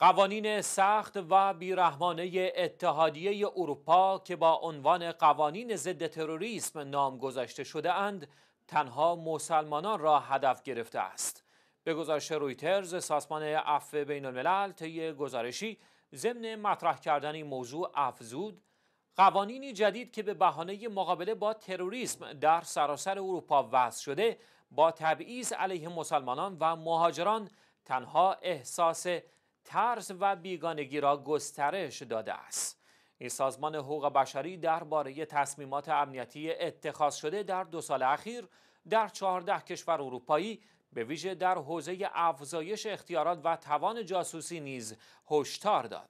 قوانین سخت و بیرحمانه اتحادیه اروپا که با عنوان قوانین ضد تروریسم نام گذاشته شده اند تنها مسلمانان را هدف گرفته است به گزارش رویترز سازمان عفو بین الملل طی گزارشی ضمن مطرح کردن این موضوع افزود قوانینی جدید که به بهانه مقابله با تروریسم در سراسر اروپا وضع شده با تبعیض علیه مسلمانان و مهاجران تنها احساس ترس و بیگانگی را گسترش داده است این سازمان حقوق بشری درباره تصمیمات امنیتی اتخاذ شده در دو سال اخیر در چهارده کشور اروپایی به ویژه در حوزه افزایش اختیارات و توان جاسوسی نیز هشدار داد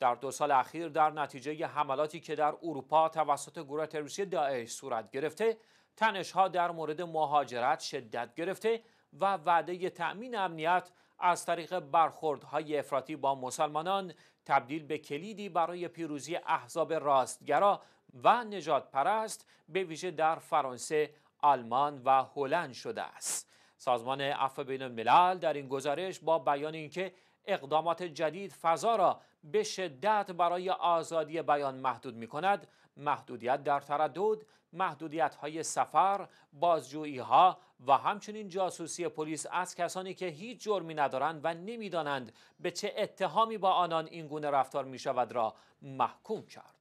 در دو سال اخیر در نتیجه حملاتی که در اروپا توسط گروه تروریستی داعش صورت گرفته تنشها در مورد مهاجرت شدت گرفته و وعده تأمین امنیت از طریق برخوردهای افراطی با مسلمانان تبدیل به کلیدی برای پیروزی احزاب راستگرا و نجات پرست به ویژه در فرانسه، آلمان و هلند شده است. سازمان عفو بین الملل در این گزارش با بیان اینکه اقدامات جدید فضا را به شدت برای آزادی بیان محدود می کند محدودیت در تردد محدودیت های سفر بازجویی ها و همچنین جاسوسی پلیس از کسانی که هیچ جرمی ندارند و نمیدانند به چه اتهامی با آنان این گونه رفتار می شود را محکوم کرد